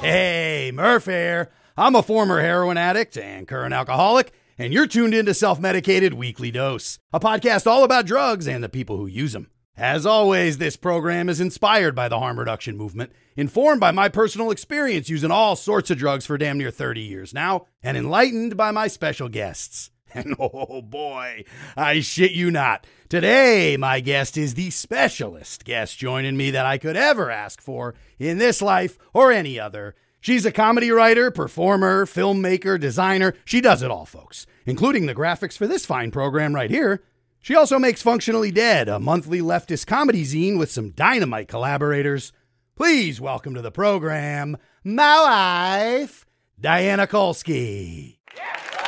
Hey, Murph here. I'm a former heroin addict and current alcoholic, and you're tuned in to Self Medicated Weekly Dose, a podcast all about drugs and the people who use them. As always, this program is inspired by the harm reduction movement, informed by my personal experience using all sorts of drugs for damn near 30 years now, and enlightened by my special guests. And oh boy, I shit you not. Today, my guest is the specialist guest joining me that I could ever ask for in this life or any other. She's a comedy writer, performer, filmmaker, designer. She does it all, folks, including the graphics for this fine program right here. She also makes Functionally Dead, a monthly leftist comedy zine with some dynamite collaborators. Please welcome to the program, my wife, Diana Kolsky. Yeah.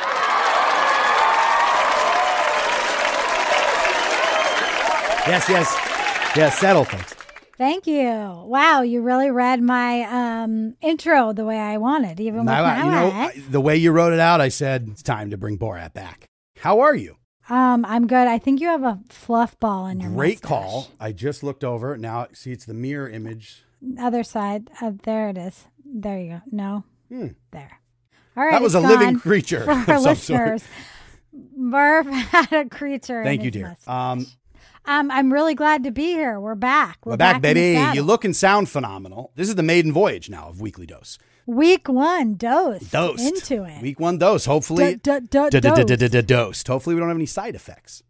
Yes, yes, yes. Settle thanks. Thank you. Wow, you really read my um, intro the way I wanted, even with my, you know, the way you wrote it out. I said it's time to bring Borat back. How are you? Um, I'm good. I think you have a fluff ball in your great mustache. call. I just looked over. Now see, it's the mirror image. Other side. Uh, there it is. There you go. No. Hmm. There. All right. That was a living creature. For our listeners, Murph had a creature. Thank you, dear. Mustache. Um, um, I'm really glad to be here. We're back. We're, We're back, back, baby. You look and sound phenomenal. This is the maiden voyage now of Weekly Dose. Week one, dose. Dose. Into it. Week one, dose. Hopefully. Dose. Hopefully, we don't have any side effects.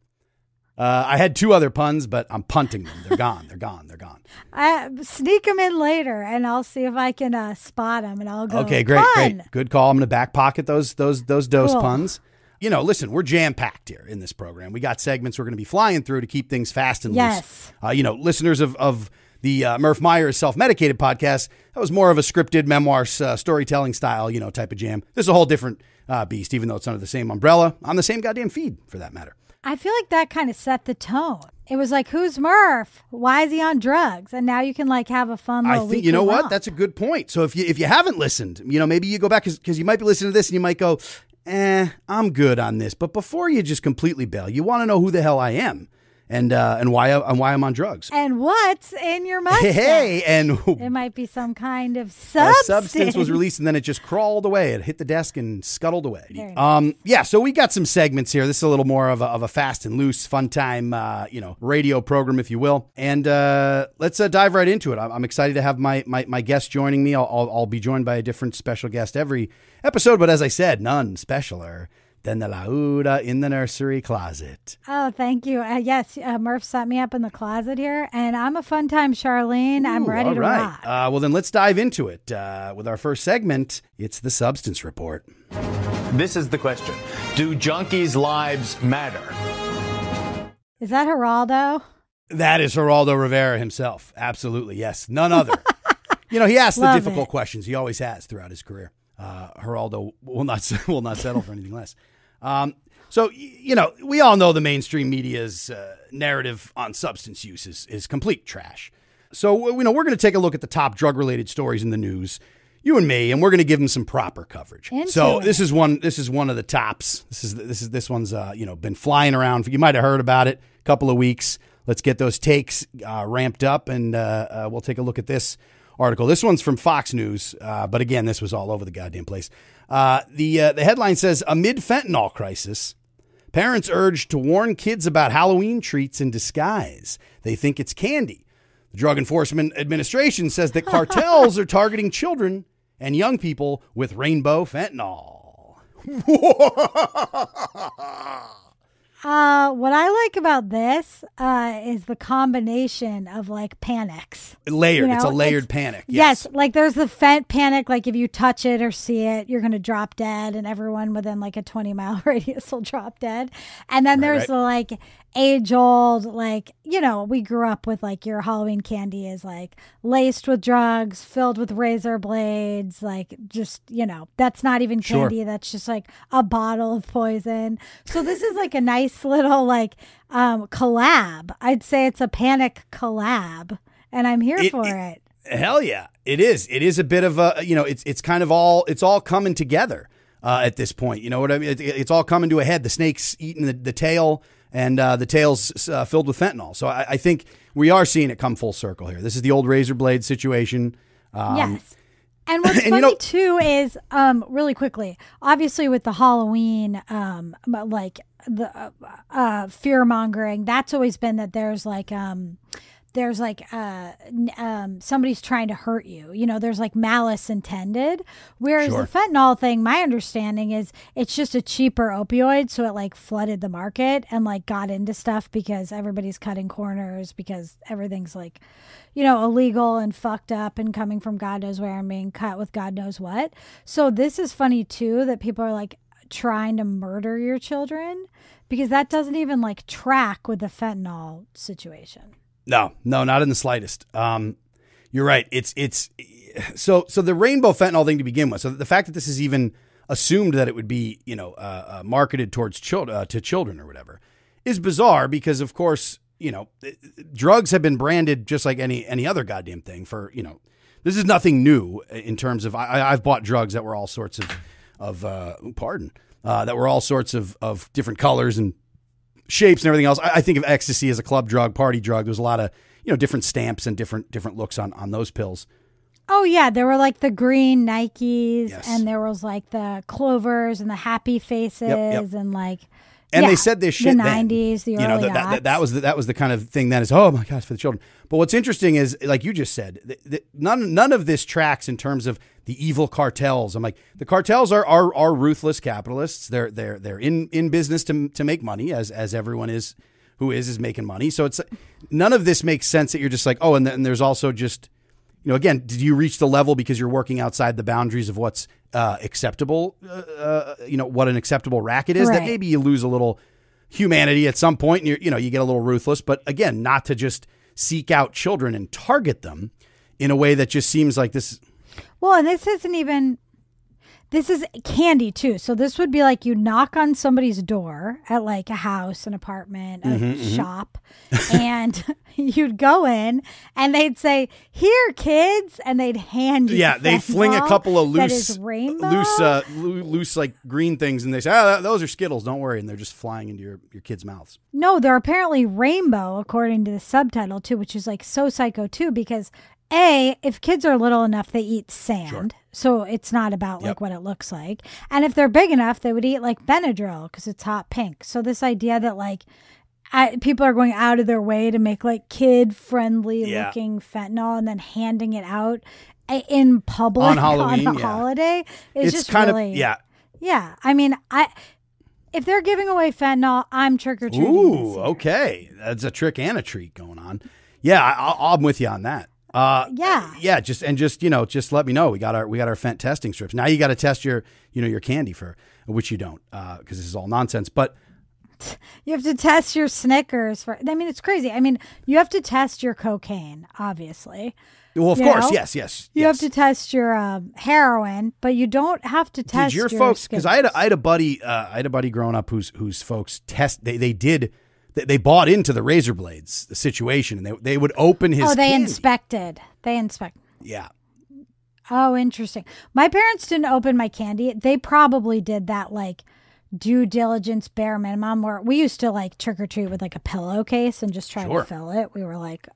Uh, I had two other puns, but I'm punting them. They're gone. They're gone. They're gone. I uh, sneak them in later, and I'll see if I can uh, spot them, and I'll go. Okay, great, Pun! great, good call. I'm gonna back pocket those those those dose cool. puns you know, listen, we're jam packed here in this program. We got segments we're going to be flying through to keep things fast and yes. loose. Uh, you know, listeners of, of the uh, Murph Myers Self Medicated podcast, that was more of a scripted memoir uh, storytelling style, you know, type of jam. This is a whole different uh, beast, even though it's under the same umbrella on the same goddamn feed for that matter. I feel like that kind of set the tone. It was like, who's Murph? Why is he on drugs? And now you can like have a fun. I think you know what? That's a good point. So if you if you haven't listened, you know maybe you go back because you might be listening to this and you might go, eh, I'm good on this. But before you just completely bail, you want to know who the hell I am and uh, and why and why I'm on drugs and what's in your mouth? Hey, and it might be some kind of substance. substance was released, and then it just crawled away. It hit the desk and scuttled away. Um, yeah. So we got some segments here. This is a little more of a, of a fast and loose, fun time, uh, you know, radio program, if you will. And uh, let's uh, dive right into it. I'm, I'm, excited to have my my, my guest joining me. I'll, I'll, I'll be joined by a different special guest every episode, but as I said, none specialer than the Lauda in the nursery closet. Oh, thank you. Uh, yes, uh, Murph set me up in the closet here, and I'm a fun time, Charlene. Ooh, I'm ready all to right. rock. Uh, well, then let's dive into it. Uh, with our first segment, it's the substance report. This is the question Do junkies' lives matter? Is that Geraldo? That is Geraldo Rivera himself. Absolutely, yes. None other. you know, he asks Love the difficult it. questions. He always has throughout his career uh, Geraldo will not will not settle for anything less. Um, so you know, we all know the mainstream media's uh, narrative on substance use is, is complete trash. So you know, we're going to take a look at the top drug-related stories in the news, you and me, and we're going to give them some proper coverage. Into so it. this is one. This is one of the tops. This is this is this one's uh, you know been flying around. you might have heard about it a couple of weeks. Let's get those takes uh, ramped up, and uh, uh, we'll take a look at this article. This one's from Fox News, uh, but again, this was all over the goddamn place. Uh, the uh, the headline says amid fentanyl crisis, parents urged to warn kids about Halloween treats in disguise. They think it's candy. The Drug Enforcement Administration says that cartels are targeting children and young people with rainbow fentanyl. Uh, what I like about this uh, is the combination of like panics. Layered. You know? It's a layered it's, panic. Yes. yes. Like there's the fent panic. Like if you touch it or see it, you're going to drop dead, and everyone within like a 20 mile radius will drop dead. And then right, there's right. the like, age old, like, you know, we grew up with like your Halloween candy is like laced with drugs, filled with razor blades, like just, you know, that's not even candy. Sure. That's just like a bottle of poison. So this is like a nice little like um collab. I'd say it's a panic collab, and I'm here it, for it, it. Hell yeah. It is. It is a bit of a, you know, it's it's kind of all it's all coming together. Uh, at this point. You know what I mean? It, it's all coming to a head. The snake's eating the, the tail and uh, the tail's uh, filled with fentanyl. So I, I, think we are seeing it come full circle here. This is the old razor blade situation. Um, yes. And what's and funny you know, too is um, really quickly, obviously with the Halloween, um, like the uh, uh fear mongering, that's always been that there's like um, there's like uh, um, somebody's trying to hurt you. You know, there's like malice intended. Whereas sure. the fentanyl thing, my understanding is it's just a cheaper opioid, so it like flooded the market and like got into stuff because everybody's cutting corners because everything's like, you know, illegal and fucked up and coming from God knows where and being cut with God knows what. So this is funny too that people are like trying to murder your children because that doesn't even like track with the fentanyl situation. No, no, not in the slightest. Um, you're right. It's it's so so the rainbow fentanyl thing to begin with. So the fact that this is even assumed that it would be you know uh, uh, marketed towards children uh, to children or whatever is bizarre because of course you know drugs have been branded just like any any other goddamn thing for you know this is nothing new in terms of I, I've bought drugs that were all sorts of of uh, pardon uh, that were all sorts of of different colors and shapes and everything else. I, I think of ecstasy as a club drug, party drug. There's a lot of you know different stamps and different different looks on on those pills. Oh yeah, there were like the green Nikes, yes. and there was like the clovers and the happy faces, yep, yep. and like and yeah. they said this shit. The nineties, the early you know, the, that, that, that, was the, that was the kind of thing that is. Oh my gosh, for the children. But what's interesting is, like you just said, the, the, none none of this tracks in terms of the evil cartels. I'm like the cartels are are, are ruthless capitalists. They're they're they're in, in business to to make money as as everyone is who is is making money. So it's none of this makes sense that you're just like oh, and then there's also just you know, again, did you reach the level because you're working outside the boundaries of what's uh, acceptable? Uh, uh you know, what an acceptable racket is. Right. That maybe you lose a little humanity at some point, and you you know you get a little ruthless. But again, not to just seek out children and target them in a way that just seems like this. Well, and this isn't even this is candy too. So this would be like you knock on somebody's door at like a house, an apartment, a mm-hmm, mm-hmm. shop, mm-hmm. and you'd go in and they'd say, "Here, kids," and they'd hand you. Yeah, they fling a couple of loose, loose, uh, loose like green things, and they say, "Ah, oh, those are Skittles. Don't worry," and they're just flying into your your kids' mouths. No, they're apparently rainbow, according to the subtitle too, which is like so psycho too, because a if kids are little enough, they eat sand. Sure. So it's not about yep. like what it looks like. And if they're big enough, they would eat like Benadryl because it's hot pink. So this idea that like I, people are going out of their way to make like kid friendly yeah. looking fentanyl and then handing it out eh, in public on Halloween on a yeah. holiday is it's just kind really, of yeah. Yeah, I mean, I if they're giving away fentanyl, I'm trick or treating. Ooh, okay, that's a trick and a treat going on. Yeah, I, am with you on that. Uh, yeah. Yeah. Just and just you know, just let me know. We got our we got our Fent testing strips. Now you got to test your you know your candy for which you don't because uh, this is all nonsense. But you have to test your Snickers for. I mean, it's crazy. I mean, you have to test your cocaine, obviously. Well, of you course, know? yes, yes. You yes. have to test your um, heroin, but you don't have to test did your, your folks. Because I had a, I had a buddy, uh, I had a buddy growing up whose whose folks test. They they did they bought into the razor blades situation and they, they would open his oh they candy. inspected they inspect yeah oh interesting my parents didn't open my candy they probably did that like due diligence bare minimum where we used to like trick-or-treat with like a pillowcase and just try sure. to fill it we were like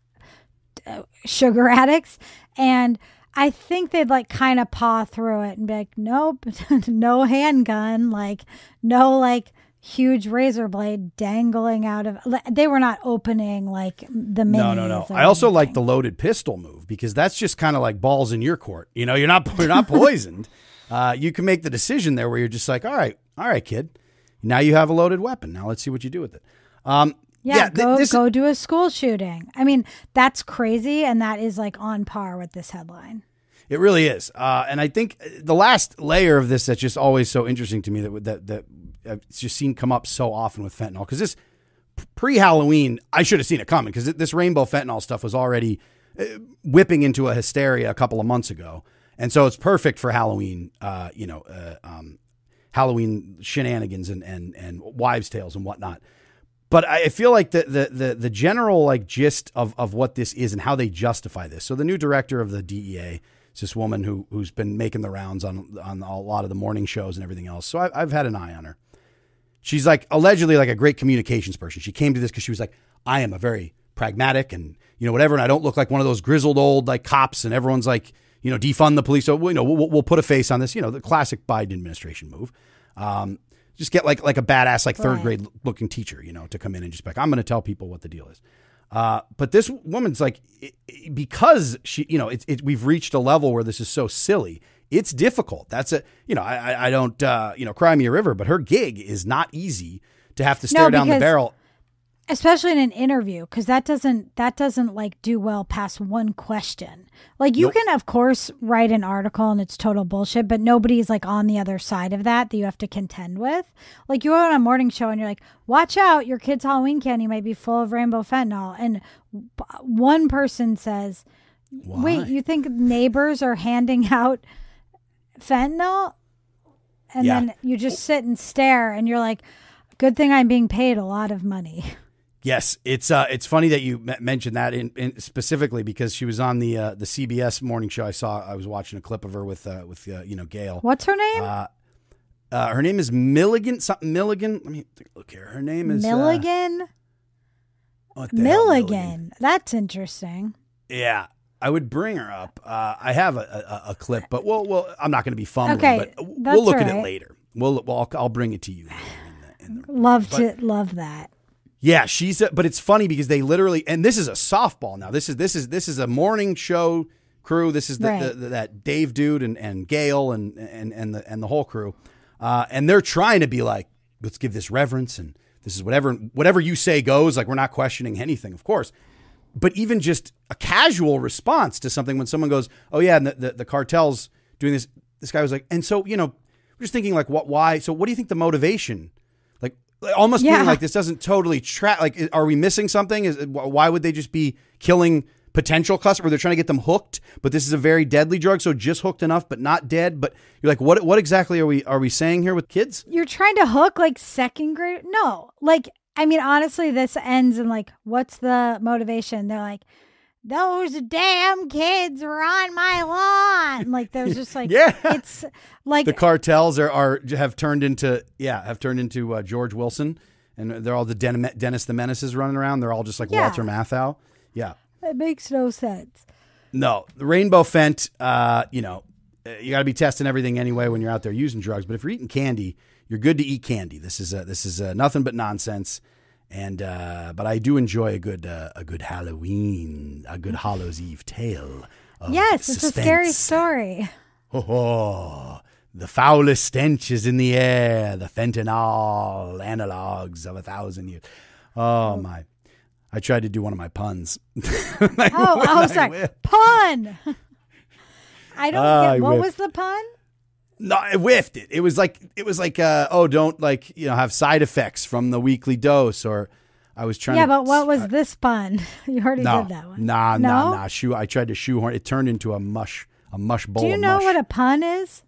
uh, sugar addicts and I think they'd like kind of paw through it and be like, nope, no handgun, like no like huge razor blade dangling out of they were not opening like the minis no no no i also anything. like the loaded pistol move because that's just kind of like balls in your court you know you're not you're not poisoned uh, you can make the decision there where you're just like all right all right kid now you have a loaded weapon now let's see what you do with it um, yeah, yeah th go, this, go do a school shooting i mean that's crazy and that is like on par with this headline it really is, uh, and I think the last layer of this that's just always so interesting to me that that that I've just seen come up so often with fentanyl because this pre Halloween, I should have seen it coming because this rainbow fentanyl stuff was already uh, whipping into a hysteria a couple of months ago. And so it's perfect for Halloween, uh, you know, uh, um, Halloween shenanigans and, and, and wives' tales and whatnot. But I feel like the, the, the, the general like gist of, of what this is and how they justify this. So the new director of the DEA is this woman who, who's been making the rounds on, on a lot of the morning shows and everything else. So I, I've had an eye on her she's like allegedly like a great communications person. She came to this because she was like, I am a very pragmatic and you know whatever, and I don't look like one of those grizzled old like cops, and everyone's like you know defund the police. So you know we'll, we'll put a face on this. You know the classic Biden administration move. Um, just get like like a badass like third grade looking teacher, you know, to come in and just be like, I'm going to tell people what the deal is. Uh, but this woman's like, it, it, because she, you know, it, it, we've reached a level where this is so silly it's difficult. That's a you know I I don't uh, you know cry me a river, but her gig is not easy to have to stare no, down the barrel, especially in an interview because that doesn't that doesn't like do well past one question. Like you nope. can of course write an article and it's total bullshit, but nobody's like on the other side of that that you have to contend with. Like you're on a morning show and you're like, watch out, your kid's Halloween candy might be full of rainbow fentanyl, and one person says. Why? Wait, you think neighbors are handing out fentanyl and yeah. then you just sit and stare and you're like good thing i'm being paid a lot of money yes it's uh it's funny that you mentioned that in, in specifically because she was on the uh, the cbs morning show i saw i was watching a clip of her with uh, with uh, you know gail what's her name uh, uh, her name is Milligan. Something Milligan. Let me look here. Her name is uh, Milligan. Milligan. Hell, Milligan. That's interesting. Yeah, I would bring her up. Uh, I have a, a, a, clip, but well, well, I'm not going to be fumbling. Okay, but we'll look right. at it later. We'll, we'll I'll, I'll, bring it to you. In the, in the love but, to love that. Yeah, she's. A, but it's funny because they literally, and this is a softball now. This is this is this is a morning show crew. This is the, right. the, that Dave dude and and Gail and and and the and the whole crew, uh, and they're trying to be like, let's give this reverence and this is whatever whatever you say goes. Like we're not questioning anything, of course but even just a casual response to something when someone goes, "Oh yeah, and the, the, the cartels doing this," this guy was like, and so you know, we're just thinking like, what, why? So what do you think the motivation? Like almost yeah. being like this doesn't totally track. Like, are we missing something? Is why would they just be killing potential customer? They're trying to get them hooked, but this is a very deadly drug, so just hooked enough, but not dead. But you're like, what? What exactly are we are we saying here with kids? You're trying to hook like second grade? No, like I mean, honestly, this ends in like, what's the motivation? They're like, those damn kids were on my lawn. Like there's just like yeah, it's like the cartels are, are have turned into yeah have turned into uh, George Wilson, and they're all the Den- Dennis the Menaces running around. They're all just like yeah. Walter Matthau. Yeah, that makes no sense. No, the Rainbow Fent. Uh, you know, eh, you got to be testing everything anyway when you're out there using drugs. But if you're eating candy, you're good to eat candy. This is a, this is a nothing but nonsense. And uh, but I do enjoy a good uh, a good Halloween, a good Hallows Eve tale. yes, suspense. it's a scary story. Oh, oh, the foulest stench is in the air. The fentanyl analogs of a thousand years. Oh my! I tried to do one of my puns. oh, oh, sorry, pun. I don't uh, get what I was the pun. No, I whiffed it. It was like it was like uh, oh, don't like you know have side effects from the weekly dose or. I was trying. Yeah, to, but what was this bun? You already no, did that one. Nah, no? nah, nah. Shoe. I tried to shoehorn. It turned into a mush, a mush bowl. Do you know mush. what a pun is?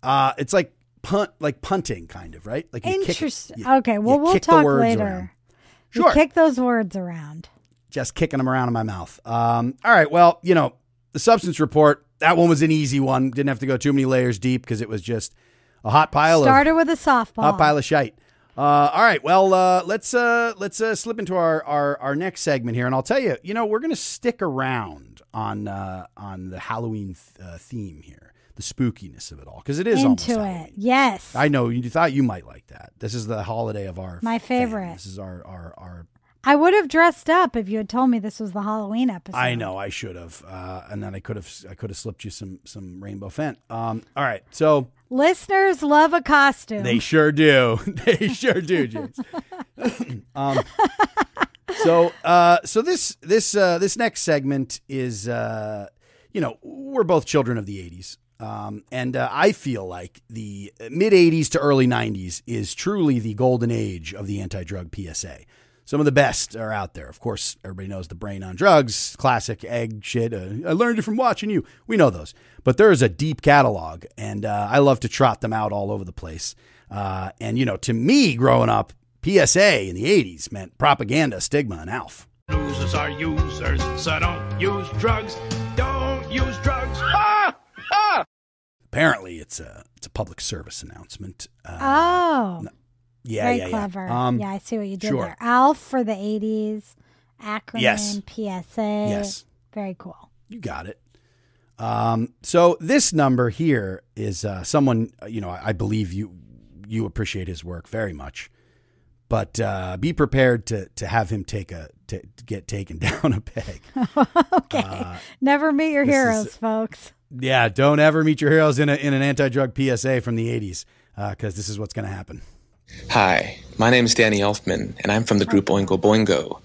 Uh, it's like punt, like punting, kind of right. Like interesting. Kick, you, okay, well, we'll talk later. Around. Sure. You kick those words around. Just kicking them around in my mouth. Um, all right. Well, you know, the substance report that one was an easy one. Didn't have to go too many layers deep because it was just a hot pile. Started of, with a softball. Hot pile of shite. Uh, all right, well, uh, let's uh, let's uh, slip into our, our, our next segment here, and I'll tell you, you know, we're gonna stick around on uh, on the Halloween th- uh, theme here, the spookiness of it all, because it is into it. Halloween. Yes, I know you thought you might like that. This is the holiday of our my favorite. This is our our our I would have dressed up if you had told me this was the Halloween episode. I know I should have, uh, and then I could have I could have slipped you some some rainbow fent. Um, all right, so listeners love a costume. They sure do. they sure do, James. um, so uh, so this this uh, this next segment is uh, you know we're both children of the '80s. Um, and uh, I feel like the mid 80s to early 90s is truly the golden age of the anti drug PSA some of the best are out there. Of course, everybody knows the brain on drugs, classic egg shit. Uh, I learned it from watching you. We know those, but there is a deep catalog, and uh, I love to trot them out all over the place. Uh, and you know, to me, growing up, PSA in the '80s meant propaganda, stigma, and ALF. Losers are users, so don't use drugs. Don't use drugs. Ah! Ah! Apparently, it's a it's a public service announcement. Uh, oh. No, yeah, very yeah, clever. Yeah. Um, yeah, I see what you did sure. there. Alf for the '80s, acronym yes. PSA. Yes, very cool. You got it. Um, so this number here is uh, someone uh, you know. I, I believe you you appreciate his work very much, but uh, be prepared to to have him take a to, get taken down a peg. okay, uh, never meet your heroes, is, folks. Yeah, don't ever meet your heroes in a in an anti drug PSA from the '80s because uh, this is what's going to happen. Hi, my name is Danny Elfman, and I'm from the group Oingo Boingo.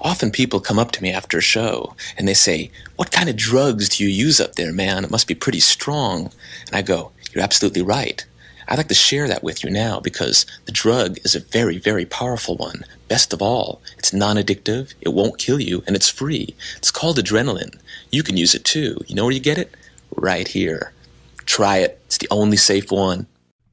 Often people come up to me after a show and they say, What kind of drugs do you use up there, man? It must be pretty strong. And I go, You're absolutely right. I'd like to share that with you now because the drug is a very, very powerful one. Best of all, it's non addictive, it won't kill you, and it's free. It's called adrenaline. You can use it too. You know where you get it? Right here. Try it. It's the only safe one.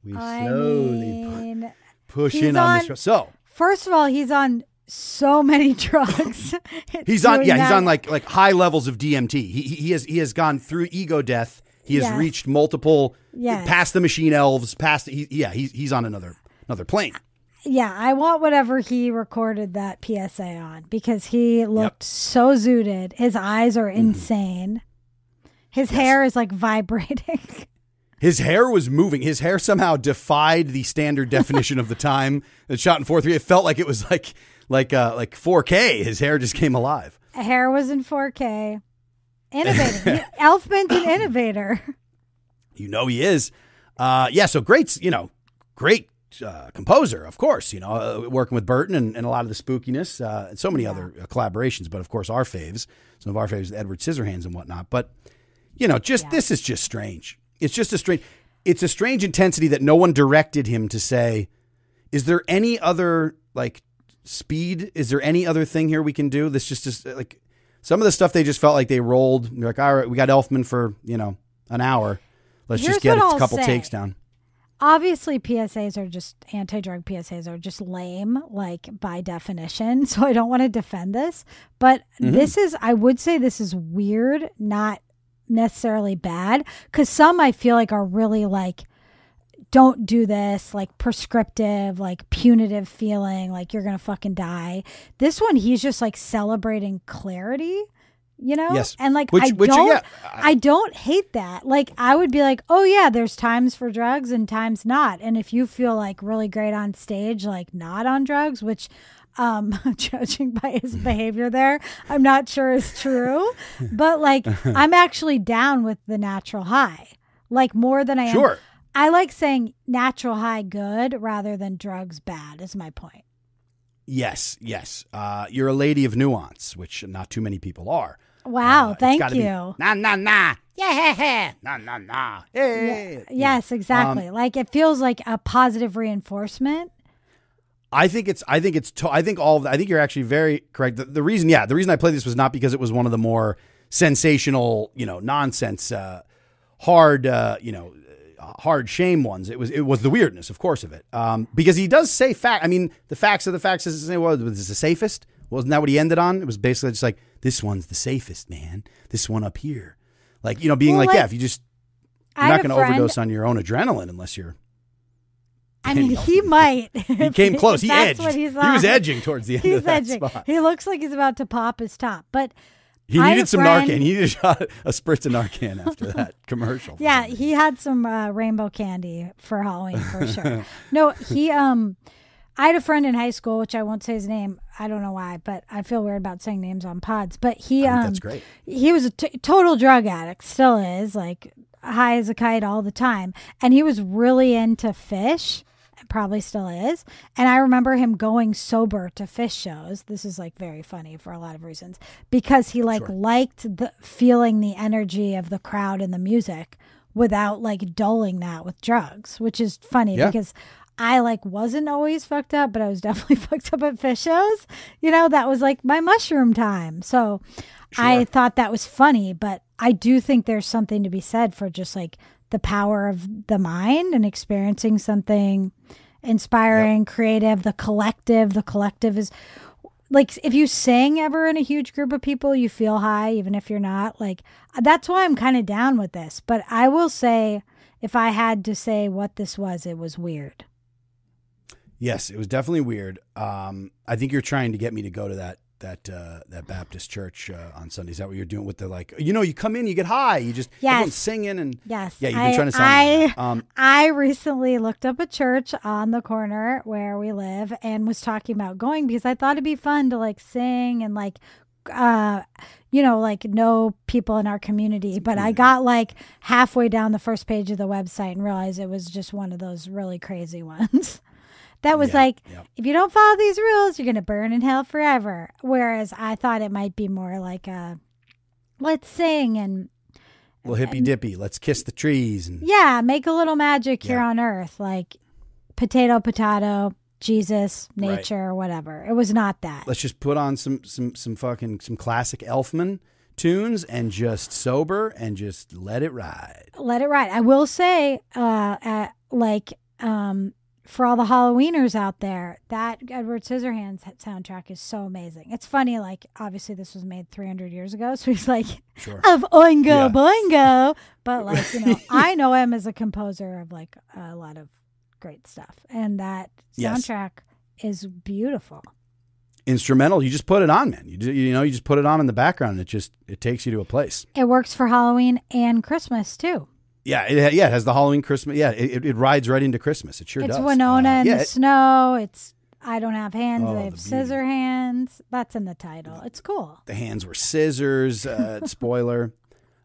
We slowly I mean, push he's in on, on this. So first of all, he's on so many drugs. he's on yeah, that. he's on like like high levels of DMT. He he has he has gone through ego death. He has yes. reached multiple yes. past the machine elves, past he, yeah, he's he's on another another plane. Yeah, I want whatever he recorded that PSA on because he looked yep. so zooted. His eyes are mm-hmm. insane. Mm -hmm. His yes. hair is like vibrating. His hair was moving. His hair somehow defied the standard definition of the time. The shot in four three. It felt like it was like like uh, like 4K. His hair just came alive. Hair was in 4K. Innovator. Elfman's an innovator. You know he is. Uh, yeah. So great. You know, great uh, composer, of course, you know, uh, working with Burton and, and, a lot of the spookiness uh, and so many yeah. other uh, collaborations, but of course, our faves, some of our faves, Edward Scissorhands and whatnot. But, you know, just yeah. this is just strange. It's just a strange. It's a strange intensity that no one directed him to say. Is there any other like speed? Is there any other thing here we can do? This just is uh, like some of the stuff they just felt like they rolled. They're like, all right, we got Elfman for you know an hour. Let's Here's just get a couple say. takes down. Obviously, PSAs are just anti drug PSAs are just lame, like by definition. So I don't want to defend this, but mm-hmm. this is I would say this is weird, not necessarily bad because some I feel like are really like, don't do this, like prescriptive, like punitive feeling, like you're gonna fucking die. This one, he's just like celebrating clarity, you know? Yes. And like which, I which, don't, yeah. I don't hate that. Like I would be like, oh yeah, there's times for drugs and times not. And if you feel like really great on stage, like not on drugs, which um, judging by his behavior there, I'm not sure is true. but like, I'm actually down with the natural high, like more than I sure. am. I like saying natural high good rather than drugs bad, is my point. Yes, yes. Uh, you're a lady of nuance, which not too many people are. Wow, uh, thank you. Be, nah, nah, nah. Yeah, yeah, nah, nah, nah. Hey. Yeah, yeah. Yes, um, exactly. Um, like it feels like a positive reinforcement I think it's I think it's to, I think all of, I think you're actually very correct. The, the, reason, yeah, the reason I played this was not because it was one of the more sensational, you know, nonsense, uh, hard, uh, you know, uh, hard shame ones. It was it was the weirdness, of course, of it. Um, because he does say fact. I mean, the facts of the facts is well, was the safest. Wasn't that what he ended on? It was basically just like this one's the safest, man. This one up here, like you know, being well, like, like, yeah, if you just you're I not going to overdose on your own adrenaline unless you're I mean, he might. He came close. He edged. he was edging towards the end he's of that edging. spot. He looks like he's about to pop his top, but he I needed some friend, Narcan. He needed a, a spritz of Narcan after that commercial. Yeah, he had some uh, rainbow candy for Halloween for sure. no, he um, I had a friend in high school, which I won't say his name. I don't know why, but I feel weird about saying names on pods. But he um, that's great. He was a t- total drug addict, still is like high as a kite all the time, and he was really into fish probably still is. And I remember him going sober to fish shows. This is like very funny for a lot of reasons because he like sure. liked the feeling the energy of the crowd and the music without like dulling that with drugs, which is funny yeah. because I like wasn't always fucked up, but I was definitely fucked up at fish shows. You know, that was like my mushroom time. So sure. I thought that was funny, but I do think there's something to be said for just like the power of the mind and experiencing something inspiring, yep. creative, the collective. The collective is like if you sing ever in a huge group of people, you feel high, even if you're not. Like that's why I'm kind of down with this. But I will say, if I had to say what this was, it was weird. Yes, it was definitely weird. Um, I think you're trying to get me to go to that that uh, that Baptist church uh, on Sunday. Is that what you're doing with the like? You know, you come in, you get high, you just yes. everyone's singing and yes, yeah, you've been I, trying to sound. I um, I recently looked up a church on the corner where we live and was talking about going because I thought it'd be fun to like sing and like uh you know like know people in our community but i got like halfway down the first page of the website and realized it was just one of those really crazy ones that was yeah, like, yeah. if you don't follow these rules, you're going to burn in hell forever. Whereas I thought it might be more like a let's sing and. Well, hippy dippy, let's kiss the trees. And, yeah, make a little magic yeah. here on earth. Like potato, potato, Jesus, nature, right. whatever. It was not that. Let's just put on some some some fucking some classic Elfman tunes and just sober and just let it ride. Let it ride. I will say, uh, uh like um, for all the Halloweeners out there, that Edward Scissorhands soundtrack is so amazing. It's funny, like obviously this was made 300 years ago, so he's like sure. of Oingo yeah. Boingo, but like you know, I know him as a composer of like a lot of great stuff, and that soundtrack yes. is beautiful. Instrumental, you just put it on, man. You you know, you just put it on in the background, and it just it takes you to a place. It works for Halloween and Christmas too. Yeah, it, yeah, it has the Halloween Christmas. Yeah, it, it rides right into Christmas. It sure it's does. It's Winona uh, and yeah, the it, snow. It's I don't have hands. Oh, I have scissor hands. That's in the title. It's cool. The hands were scissors. Uh, spoiler.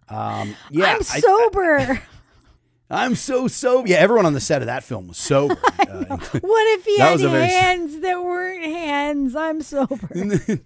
Um, yeah, I'm sober. I, I, I'm so sober. Yeah, everyone on the set of that film was sober. Uh, what if he had hands very... that weren't hands? I'm sober.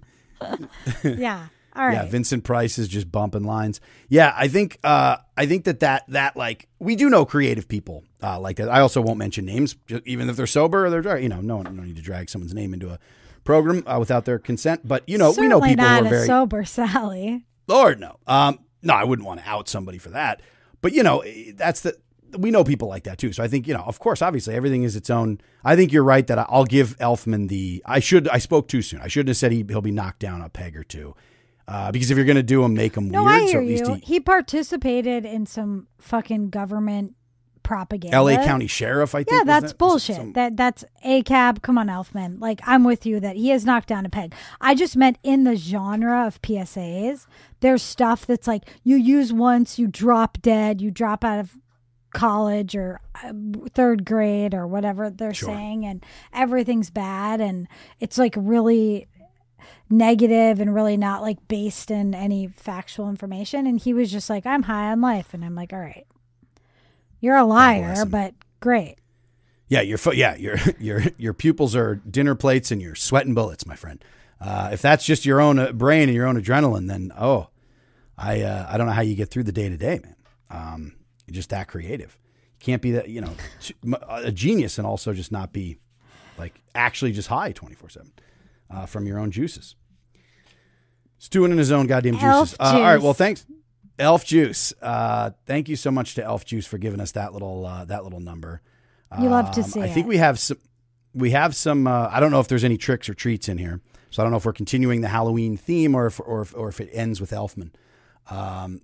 yeah. All right. Yeah, Vincent Price is just bumping lines. Yeah, I think uh, I think that that that like we do know creative people uh, like that. I also won't mention names, even if they're sober or they're you know no no need to drag someone's name into a program uh, without their consent. But you know Certainly we know people not who are very sober. Sally, Lord no, um, no, I wouldn't want to out somebody for that. But you know eh, that's the we know people like that too. So I think, you know, of course, obviously everything is its own. I think you're right that I'll give Elfman the, I should, I spoke too soon. I shouldn't have said he, he'll be knocked down a peg or two. Uh, because if you're gonna do them, make them no, weird. I hear so at least you. He, he participated in some fucking government propaganda. L.A. County Sheriff, I think. Yeah, that's that? bullshit. Some... That that's a cab. Come on, Elfman. Like I'm with you that he has knocked down a peg. I just meant in the genre of PSAs, there's stuff that's like you use once, you drop dead, you drop out of college or uh, third grade or whatever they're sure. saying and everything's bad and it's like really negative and really not like based in any factual information. And he was just like, I'm high on life. And I'm like, all right, you're a liar, but great. Yeah, your foot. Yeah, your your your pupils are dinner plates, and you're sweating bullets, my friend. Uh, if that's just your own uh, brain and your own adrenaline, then oh, I uh, I don't know how you get through the day to day, man. Um, you're just that creative. You can't be that you know uh, a genius and also just not be like actually just high twenty four seven uh, from your own juices. Stewing in his own goddamn Elf juices. Juice. Uh, all right. Well, thanks. Elf Juice. Uh, thank you so much to Elf Juice for giving us that little uh, that little number. You love to um, see. I think it. we have some. We have some. Uh, I don't know if there's any tricks or treats in here, so I don't know if we're continuing the Halloween theme or if or if, or if it ends with Elfman. Um,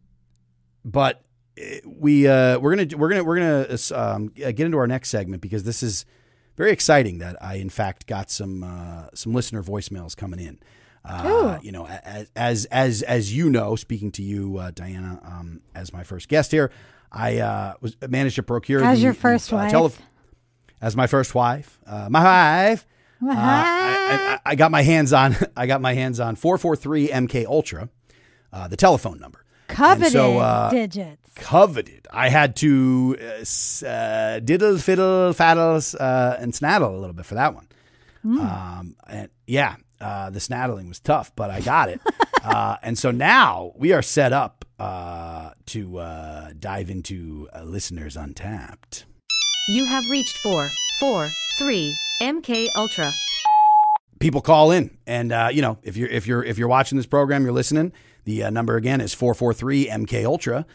but uh, we uh, we're gonna we're gonna we're gonna uh, um, get into our next segment because this is very exciting that I in fact got some uh, some listener voicemails coming in. Uh, you know, as, as as as you know, speaking to you, uh, Diana, um, as my first guest here, I uh, was managed to procure as the, your first the, uh, wife, as my first wife, uh, my wife. Uh, I, I, I, got my hands on I got my hands on four four three MK Ultra, the telephone number. Coveted so, digits. Coveted. I had to diddle, fiddle, faddle, and snaddle a little bit for that one. Mm. Um, and yeah, uh, this was tough, but I got it. uh, and so now we are set up uh, to uh, dive into uh, listeners untapped. You have reached four, four, three, MK Ultra. People call in, and uh, you know if you're if you're if you're watching this program, you're listening. The number again is four four three MK Ultra.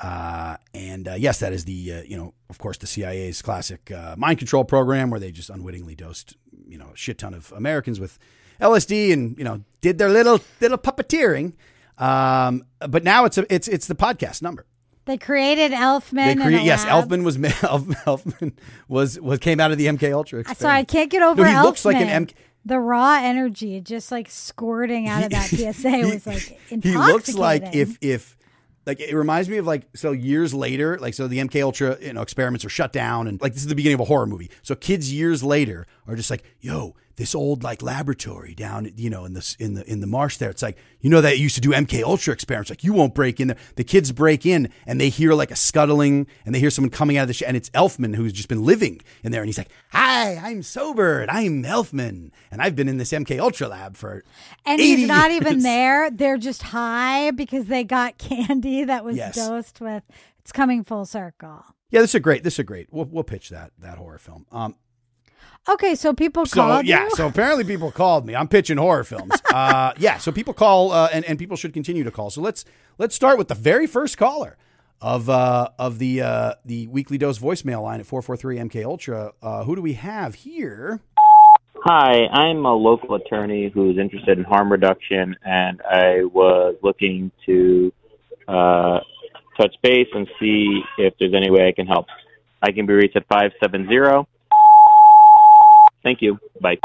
Uh, and uh, yes, that is the uh, you know of course the CIA's classic mind control program where they just unwittingly dosed you know a shit ton of Americans with LSD and you know did their little little puppeteering. Um, but now it's a, it's it's the podcast number. They created Elfman. They crea- yes, Elfman was Elfman was was came out of the MK Ultra. So I can't get over. No, he Elfman. looks like an MK. The raw energy just like squirting out of that PSA was like intoxicating. He looks like if if like it reminds me of like so years later like so the MK Ultra you know experiments are shut down and like this is the beginning of a horror movie. So kids years later are just like yo this old like laboratory down you know in the in the in the marsh there it's like you know that used to do mk ultra experiments like you won't break in there the kids break in and they hear like a scuttling and they hear someone coming out of the sh- and it's elfman who's just been living in there and he's like hi i'm sober and i'm elfman and i've been in this mk ultra lab for and he's not years. even there they're just high because they got candy that was yes. dosed with it's coming full circle yeah this is a great this is a great we'll, we'll pitch that that horror film um Okay, so people so, called yeah, you? so apparently people called me. I'm pitching horror films. uh, yeah, so people call uh, and and people should continue to call. So let's let's start with the very first caller of uh, of the uh, the weekly dose voicemail line at 443 MK Ultra. Uh, who do we have here? Hi, I'm a local attorney who's interested in harm reduction, and I was looking to uh, touch base and see if there's any way I can help. I can be reached at 570 Thank you. Bye.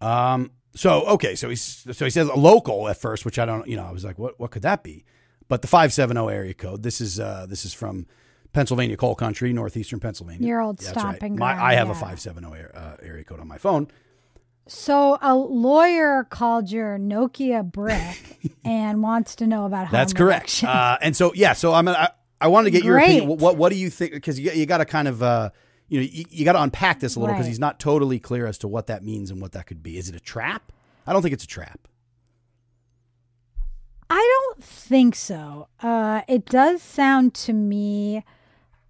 Um. So okay. So he's so he says local at first, which I don't. You know, I was like, what what could that be? But the five seven zero oh area code. This is uh this is from Pennsylvania coal country, northeastern Pennsylvania. Your old yeah, stomping right. ground. My, I have yeah. a five seven zero oh uh, area code on my phone. So a lawyer called your Nokia brick and wants to know about that's correct. Uh, and so yeah, so I'm I, I wanted to get Great. your opinion. What what do you think? Because you, you got to kind of uh, you know, you, you got to unpack this a little because right. he's not totally clear as to what that means and what that could be. Is it a trap? I don't think it's a trap. I don't think so. Uh, it does sound to me.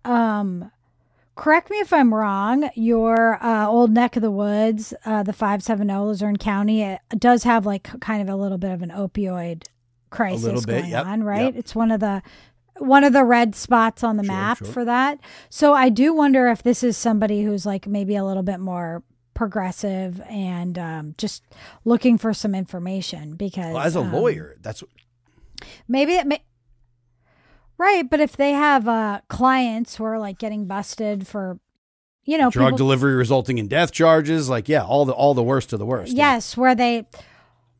Um, correct me if I'm wrong. Your uh, old neck of the woods, uh, the five seven zero oh Luzerne County, it uh, does have like kind of a little bit of an opioid crisis going bit, yep, on, right? Yep. It's one of the one of the red spots on the sure, map sure. for that. So I do wonder if this is somebody who's like maybe a little bit more progressive and um, just looking for some information because well, as a um, lawyer, that's maybe it may. Right, but if they have uh, clients who are like getting busted for you know drug people, delivery resulting in death charges like yeah all the all the worst of the worst yes yeah. where they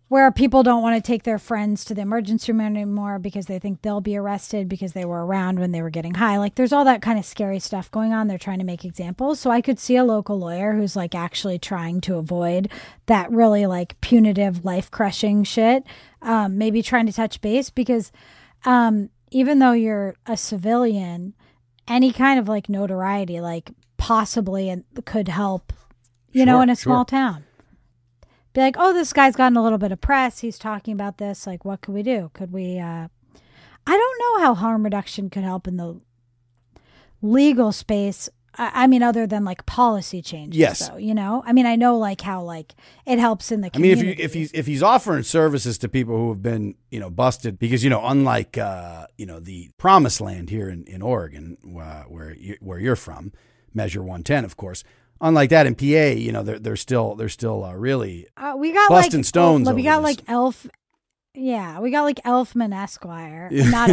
where people don't want to take their friends to the emergency room anymore because they think they'll be arrested because they were around when they were getting high. Like there's all that kind of scary stuff going on. They're trying to make examples. So I could see a local lawyer who's like actually trying to avoid that really like punitive, life crushing shit. Um, maybe trying to touch base because um, even though you're a civilian, any kind of like notoriety, like possibly could help, you sure, know, in a sure. small town be like, oh, this guy's gotten a little bit of press. He's talking about this. Like, what could we do? Could we? Uh, I don't know how harm reduction could help in the legal space. I, mean, other than like policy changes. Yes. Though, you know, I mean, I know like how like it helps in the. Community. I mean, if you if he's if he's offering services to people who have been you know busted because you know unlike uh, you know the promised land here in in Oregon uh, where you, where you're from, Measure 110, of course unlike that in PA, you know, they're they're still they're still uh, really uh, we got Boston like, Stones. we got this. like Elf. Yeah, we got like Elfman Esquire. Not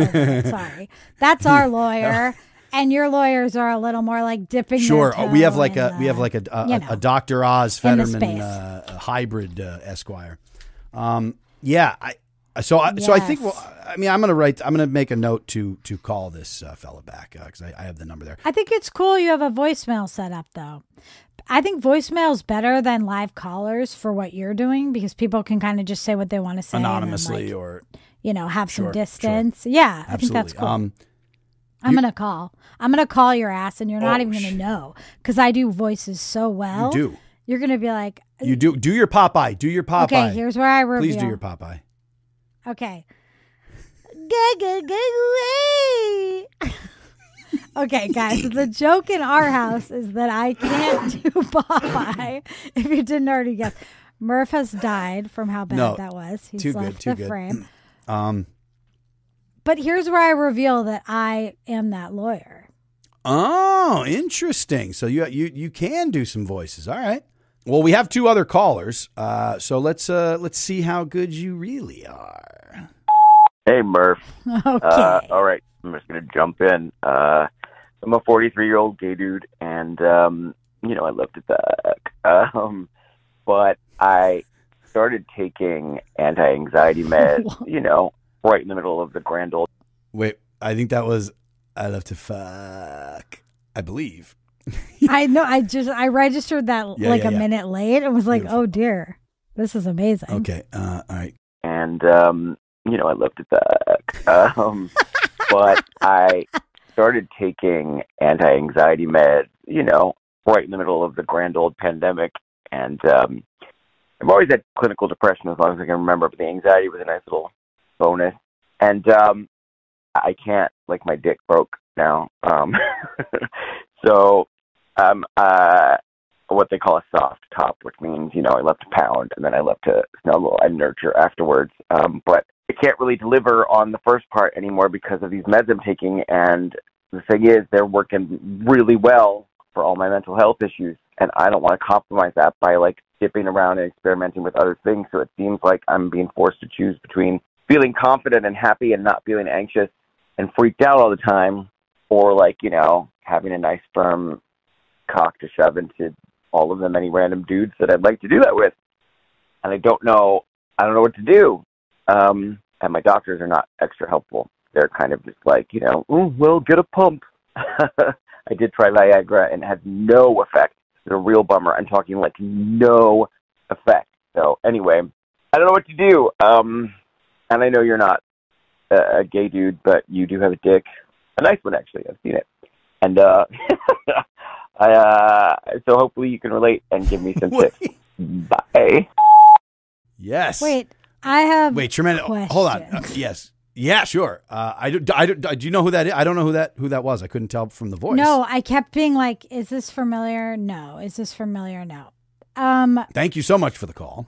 sorry, that's our lawyer. and your lawyers are a little more like dipping. Sure, uh, we have like a the, we have like a a, you know, a Doctor Oz Fetterman uh, hybrid uh, Esquire. Um, yeah, I, so I, yes. so I think well I mean I'm gonna write I'm gonna make a note to to call this uh, fella back because uh, I, I have the number there. I think it's cool you have a voicemail set up though. I think voicemail's better than live callers for what you're doing because people can kind of just say what they want to say anonymously then, like, or you know have sure, some distance. Sure. Yeah, Absolutely. I think that's cool. Um, I'm gonna call. I'm gonna call your ass, and you're oh, not even gonna know because I do voices so well. You do. You're gonna be like. You do do your Popeye. Do your Popeye. Okay, here's where I reveal. Please do your Popeye. Okay. okay, guys, the joke in our house is that I can't do Popeye. If you didn't already guess, Murph has died from how bad no, that was. He's too left good, too the good. frame. Um, but here's where I reveal that I am that lawyer. Oh, interesting. So you you you can do some voices. All right. Well, we have two other callers, uh, so let's uh, let's see how good you really are. Hey, Murph. Uh, okay. Uh, all right, I'm just gonna jump in. Uh, I'm a 43 year old gay dude, and um, you know I love to fuck, um, but I started taking anti anxiety meds. you know, right in the middle of the grand old. Wait, I think that was I love to fuck. I believe. I know. I just I registered that yeah, like yeah, a yeah. minute late and was like, Beautiful. oh dear, this is amazing. Okay. Uh, all right. And um, you know, I loved it that, um, but I started taking anti-anxiety meds. You know, right in the middle of the grand old pandemic, and um, I've always had clinical depression as long as I can remember, but the anxiety was a nice little bonus. And um, I can't, like, my dick broke now. Um, so um, uh, what they call a soft top, which means you know I love to pound and then I love to snuggle and nurture afterwards. Um, but I can't really deliver on the first part anymore because of these meds I'm taking. And the thing is, they're working really well for all my mental health issues, and I don't want to compromise that by like dipping around and experimenting with other things. So it seems like I'm being forced to choose between feeling confident and happy and not feeling anxious and freaked out all the time, or like you know having a nice firm cock to shove into all of them any random dudes that I'd like to do that with. And I don't know I don't know what to do. Um and my doctors are not extra helpful. They're kind of just like, you know, oh well get a pump. I did try Viagra and it had no effect. It's a real bummer. I'm talking like no effect. So anyway, I don't know what to do. Um and I know you're not a, a gay dude, but you do have a dick. A nice one actually. I've seen it. And uh Uh, so hopefully you can relate and give me some tips. Bye. Yes. Wait, I have. Wait, tremendous. Oh, questions. Hold on. Uh, yes. Yeah, sure. Uh, I do. I do. Do you know who that is? I don't know who that who that was. I couldn't tell from the voice. No, I kept being like, "Is this familiar? No. Is this familiar? No." Um. Thank you so much for the call.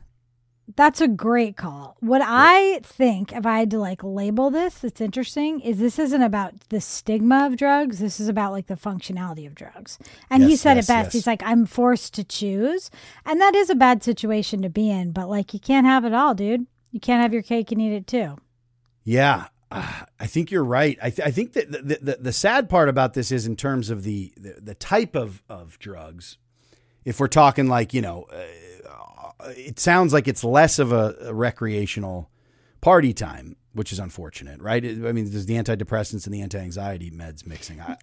That's a great call. What yeah. I think, if I had to like label this, it's interesting, is this isn't about the stigma of drugs. This is about like the functionality of drugs. And yes, he said yes, it best. Yes. He's like, I'm forced to choose. And that is a bad situation to be in, but like you can't have it all, dude. You can't have your cake and eat it too. Yeah. Uh, I think you're right. I, th- I think that the, the, the, sad part about this is in terms of the, the, the type of, of drugs, if we're talking like, you know, uh, it sounds like it's less of a, a recreational party time, which is unfortunate, right? I mean, there's the antidepressants and the anti-anxiety meds mixing. I,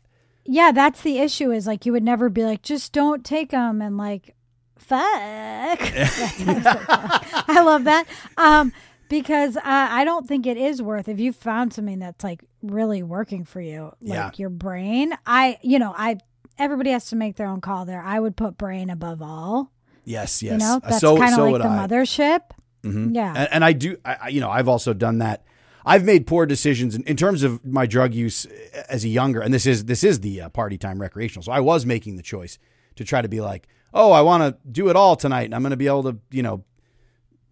yeah, that's the issue. Is like you would never be like, just don't take them, and like, fuck. I love that um, because uh, I don't think it is worth if you found something that's like really working for you, like yeah. your brain. I, you know, I everybody has to make their own call there. I would put brain above all. Yes, yes. You know, uh, that's so, kind of so like the I. mothership. Mm-hmm. Yeah. And, and, I do, I, you know, I've also done that. I've made poor decisions in, in, terms of my drug use uh, as a younger, and this is this is the uh, party time recreational. So I was making the choice to try to be like, oh, I want to do it all tonight, and I'm going to be able to, you know,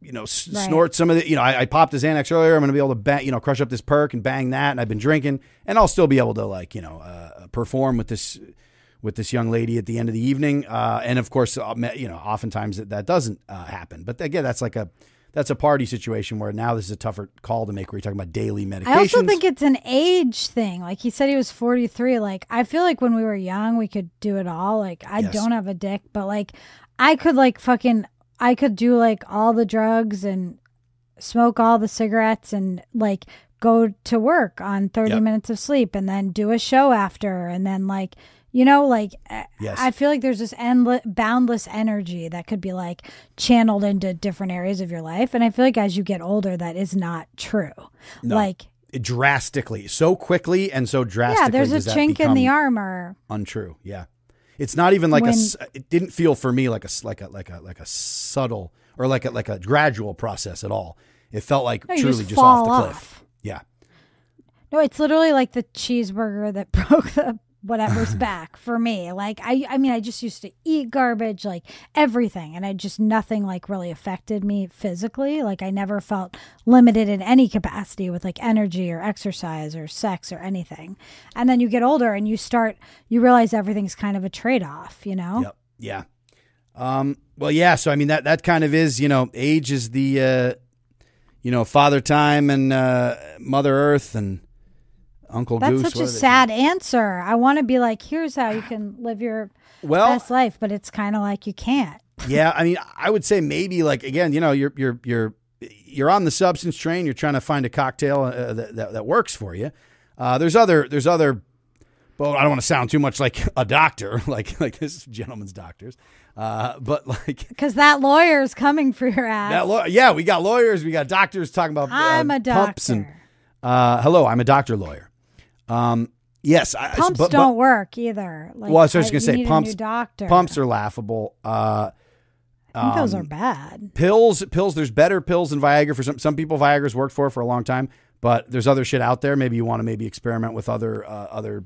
you know, right. snort some of the, you know, I, I popped this Xanax earlier. I'm going to be able to, bang, you know, crush up this perk and bang that, and I've been drinking, and I'll still be able to like, you know, uh, perform with this with this young lady at the end of the evening. Uh, and of course, uh, you know, oftentimes that, that doesn't uh, happen. But again, that's like a that's a party situation where now this is a tougher call to make. Where you're talking about daily medications. I also think it's an age thing. Like he said, he was 43. Like I feel like when we were young, we could do it all. Like I yes. don't have a dick, but like I could like fucking I could do like all the drugs and smoke all the cigarettes and like go to work on 30 yep. minutes of sleep and then do a show after and then like you know, like yes. I feel like there's this endless, boundless energy that could be like channeled into different areas of your life, and I feel like as you get older, that is not true. No. Like drastically, so quickly and so drastically. Yeah, there's a chink in the armor. Untrue. Yeah, it's not even like when, a. It didn't feel for me like a like a like a like a subtle or like a like a gradual process at all. It felt like no, truly just, just off the cliff. Off. Yeah. No, it's literally like the cheeseburger that broke the whatever's back for me. Like I I mean I just used to eat garbage, like everything and I just nothing like really affected me physically. Like I never felt limited in any capacity with like energy or exercise or sex or anything. And then you get older and you start you realize everything's kind of a trade-off, you know? Yep. Yeah. Um well yeah, so I mean that that kind of is, you know, age is the uh you know, father time and uh mother earth and Uncle That's Goose. That's such a sad answer. I want to be like, here's how you can live your well, best life, but it's kind of like you can't. yeah, I mean, I would say maybe like again, you know, you're you're you're you're on the substance train. You're trying to find a cocktail uh, uh that, that, that works for you. Uh, there's other there's other. Well, I don't want to sound too much like a doctor, like like this gentleman's doctors, uh, but like because that lawyer is coming for your ass. That law, yeah, we got lawyers, we got doctors talking about I'm uh, a doctor. pumps and uh, hello, I'm a doctor lawyer. Um, yes, pumps but, don't work either. Like, well, I was just gonna say pumps. doctor, pumps are laughable. Uh, um, those are um, bad. Pills, pills. There's better pills than Viagra for some. Some people Viagra's worked for for a long time, but there's other shit out there. Maybe you want to maybe experiment with other uh, other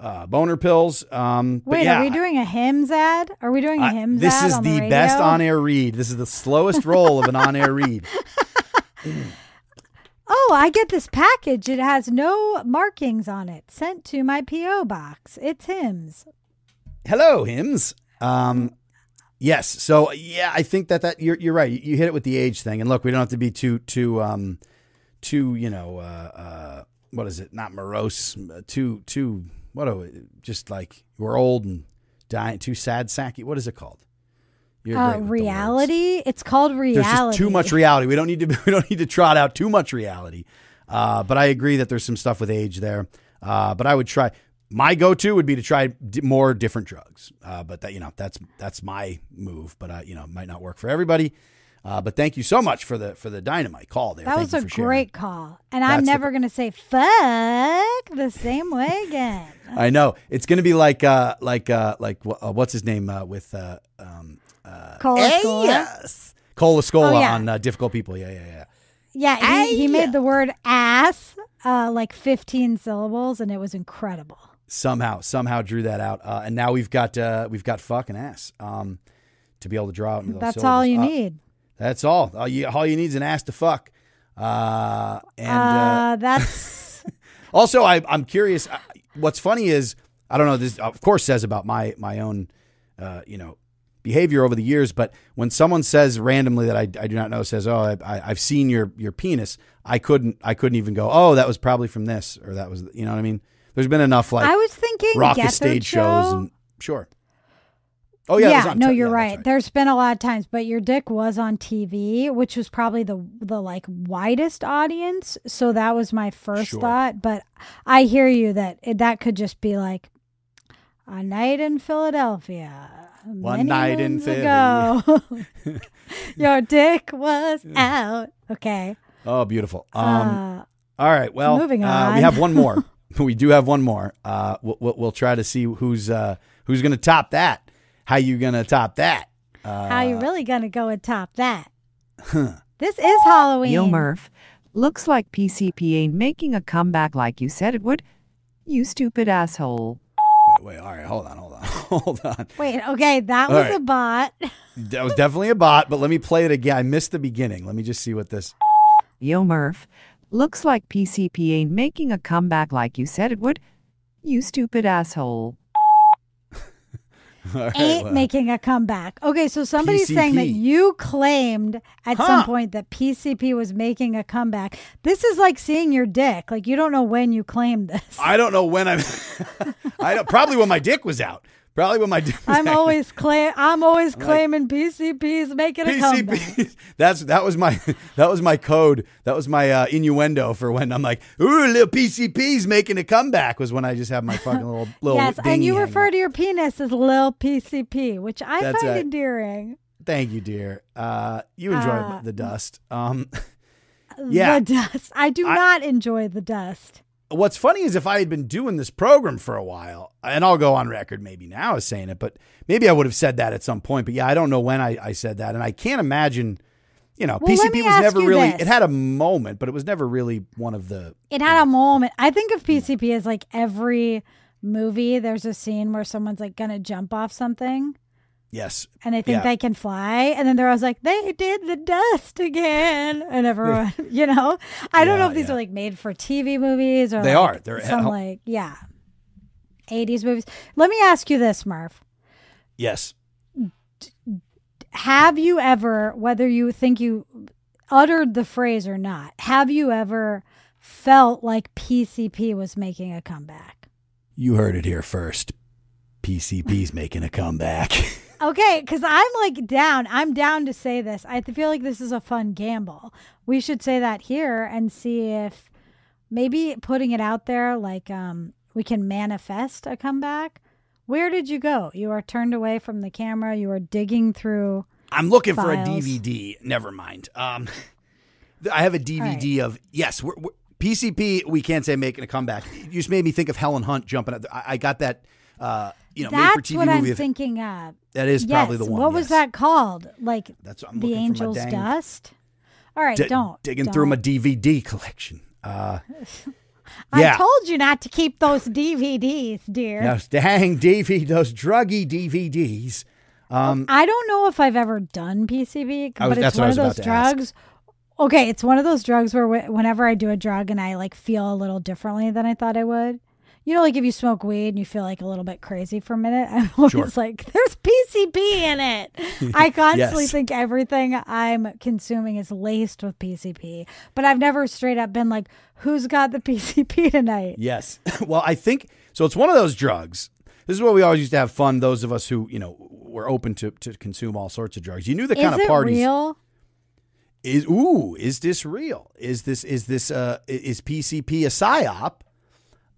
uh, boner pills. Um, Wait, yeah, are we doing a hymns ad? Are we doing a hymns? this is the, the best on-air read. This is the slowest roll of an on-air read. Oh, I get this package. It has no markings on it. Sent to my P.O. box. It's Hims. Hello, Hims. Um, yes. So, yeah, I think that that you're, you're right. You hit it with the age thing. And look, we don't have to be too, too, um, too, you know, uh, uh, what is it? Not morose, too, too, what, are we, just like we're old and dying, too sad sacky. What is it called? Uh, reality. It's called reality. too much reality. We don't need to. We don't need to trot out too much reality. Uh, but I agree that there's some stuff with age there. Uh, but I would try. My go-to would be to try d- more different drugs. Uh, but that you know that's that's my move. But I, you know might not work for everybody. Uh, but thank you so much for the for the dynamite call there. That thank was a great call, and that's I'm never the, gonna say fuck the same way again. I know it's gonna be like uh like uh like uh, what's his name with um Colascola. Colascola oh, yeah. on uh, Difficult People. Yeah, yeah, yeah. Yeah, he, he made the word ass uh, like 15 syllables, and it was incredible. Somehow, somehow drew that out, uh, and now we've got uh, we've got fucking ass um, to be able to draw out. that's syllables. all you uh, need. That's all. All you, all you need is an ass to fuck. Uh, and uh, uh that's also I, I'm curious. Uh, what's funny is I don't know. This of course says about my my own, uh, you know, behavior over the years. But when someone says randomly that I, I do not know, says, "Oh, I, have seen your your penis," I couldn't I couldn't even go, "Oh, that was probably from this or that was," you know what I mean? There's been enough like I was thinking raucous stage show? shows and sure. Oh yeah, yeah. no, you're yeah, right. right. There's been a lot of times, but your dick was on TV, which was probably the the like widest audience. So that was my first sure. thought. But I hear you that that could just be like a night in Philadelphia one night in Philly. Your dick was out. Okay. Oh, beautiful. Uh, um, all right. Well, moving on. Uh, we have one more. we do have one more. Uh, we'll, we'll, we'll try to see who's uh, who's going to top that. How you going to top that? Uh, How you really going to go and top that? Huh. This is Halloween. Yo, Murph. Looks like PCP ain't making a comeback like you said it would. You stupid asshole. Wait, all right, hold on, hold on, hold on. Wait, okay, that all was right. a bot. that was definitely a bot, but let me play it again. I missed the beginning. Let me just see what this. Yo, Murph. Looks like PCP ain't making a comeback like you said it would. You stupid asshole. right, ain't well. making a comeback. Okay, so somebody's PCP. saying that you claimed at huh. some point that PCP was making a comeback. This is like seeing your dick. Like you don't know when you claimed this. I don't know when I. I don't, probably when my dick was out. Probably when my I'm always claim I'm always I'm claiming like, PCP's making a comeback. That's that was my that was my code. That was my uh, innuendo for when I'm like, ooh, little PCP's making a comeback was when I just have my fucking little little. yes, and you refer to your penis as little PCP, which I That's find a, endearing. Thank you, dear. Uh, you enjoy uh, the dust. Um, yeah, the dust. I do I, not enjoy the dust what's funny is if I had been doing this program for a while, and I'll go on record maybe now as saying it, but maybe I would have said that at some point. But yeah, I don't know when I, I said that. And I can't imagine, you know, well, PCP was never really, this. it had a moment, but it was never really one of the. It had you know, a moment. I think of PCP as like every movie, there's a scene where someone's like going to jump off something. Yes. And they think yeah. they can fly. And then they're always like, they did the dust again. And everyone, you know, I don't know if these yeah. are like made for TV movies or they like are. They're some like, yeah, 80s movies. Let me ask you this, Marv. Yes. Have you ever, whether you think you uttered the phrase or not, have you ever felt like PCP was making a comeback? You heard it here first. PCP's making a comeback. Okay, because I'm like down. I'm down to say this. I feel like this is a fun gamble. We should say that here and see if maybe putting it out there, like um, we can manifest a comeback. Where did you go? You are turned away from the camera. You are digging through. I'm looking files. for a DVD. Never mind. Um, I have a DVD right. of yes. We're, we're, PCP. We can't say making a comeback. You just made me think of Helen Hunt jumping. At the, I, I got that uh, you know, That's what I'm thinking of. That is yes. probably the one. What yes. was that called? Like That's what I'm the Angel's dang, Dust. All right, d- don't digging don't. through my DVD collection. Uh, I yeah. told you not to keep those DVDs, dear. Those dang DVD, those druggy DVDs. Um, I don't know if I've ever done PCB, but was, it's one of those drugs. Ask. Okay, it's one of those drugs where whenever I do a drug and I like feel a little differently than I thought I would, you know, like if you smoke weed and you feel like a little bit crazy for a minute, I'm always sure. like, there's PCP in it. I constantly yes. think everything I'm consuming is laced with PCP, but I've never straight up been like, who's got the PCP tonight? Yes. well, I think so. It's one of those drugs. This is where we always used to have fun. Those of us who, you know, were open to, to consume all sorts of drugs. You knew the is kind of parties. Real? Is ooh, is this real? Is this is this uh is PCP a psyop?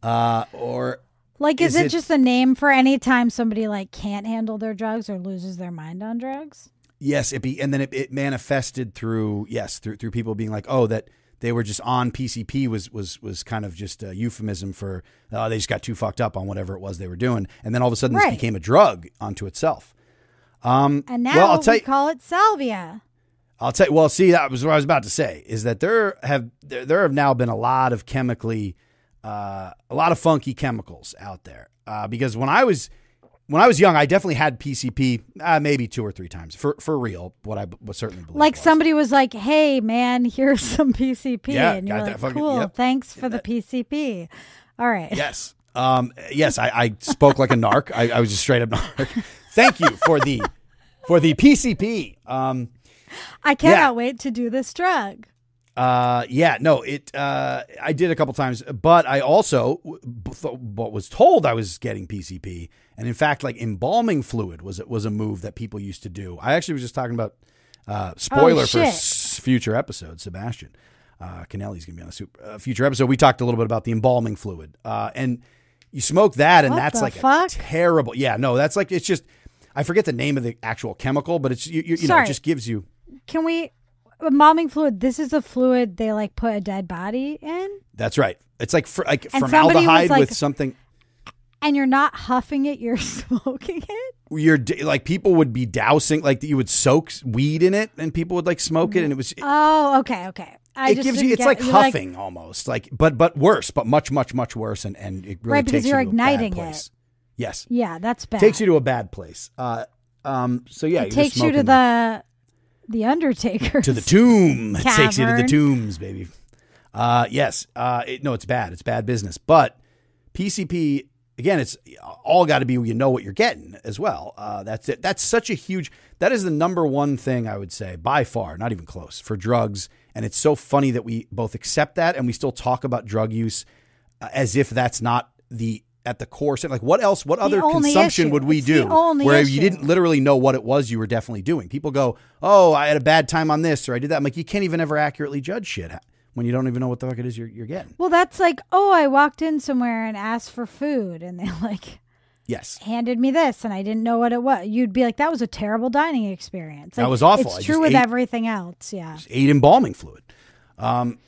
uh, or like is, is it, it just a name for any time somebody like can't handle their drugs or loses their mind on drugs? Yes, it be and then it, it manifested through yes through through people being like oh that they were just on PCP was was was kind of just a euphemism for oh they just got too fucked up on whatever it was they were doing and then all of a sudden right. this became a drug onto itself. Um, and now well, I'll we you, call it salvia. I'll tell you. Well, see, that was what I was about to say. Is that there have there, there have now been a lot of chemically uh, a lot of funky chemicals out there. Uh, because when I was when I was young, I definitely had PCP uh, maybe two or three times for for real. What I was certainly believe. Like was. somebody was like, "Hey, man, here's some PCP," yeah, and you're like, fucking, "Cool, yep. thanks for the PCP." All right. Yes. Um, yes, I, I spoke like a narc. I, I, was just straight up narc. Thank you for the for the PCP. Um, I cannot yeah. wait to do this drug. Uh, yeah, no, it. Uh, I did a couple times, but I also what was told I was getting PCP, and in fact, like embalming fluid was was a move that people used to do. I actually was just talking about uh, spoiler oh, for s- future episode, Sebastian. Uh, Canelli's gonna be on a super, uh, future episode. We talked a little bit about the embalming fluid, uh, and you smoke that, and what that's like a terrible. Yeah, no, that's like it's just. I forget the name of the actual chemical, but it's you, you, you know it just gives you. Can we embalming fluid. This is a fluid they like put a dead body in. That's right. It's like for, like And formaldehyde like- with something. And you're not huffing it, you're smoking it. You're like people would be dousing like you would soak weed in it, and people would like smoke it, and it was Oh, okay, okay. I it just gives you it's get- like huffing almost like but but worse but much much much worse and and it really Right, because takes you're to igniting a bad place. yes yeah, that's bad. takes you to a bad place uh um so yeah it you're takes you to the the Undertaker. To the tomb. It takes you to the tombs, baby. Uh, yes. Uh, it, no, it's bad. It's bad business. But PCP, again, it's all got to be you know what you're getting as well. Uh, that's it. That's such a huge, that is the number one thing I would say by far, not even close, for drugs. And it's so funny that we both accept that and we still talk about drug use uh, as if that's not the at the core like what else what the other consumption issue. would we it's do where issue. you didn't literally know what it was you were definitely doing people go oh i had a bad time on this or i did that I'm like you can't even ever accurately judge shit when you don't even know what the fuck it is you're, you're getting well that's like oh i walked in somewhere and asked for food and they like yes handed me this and i didn't know what it was you'd be like that was a terrible dining experience like, that was awful it's I true with ate, everything else yeah just ate embalming fluid um,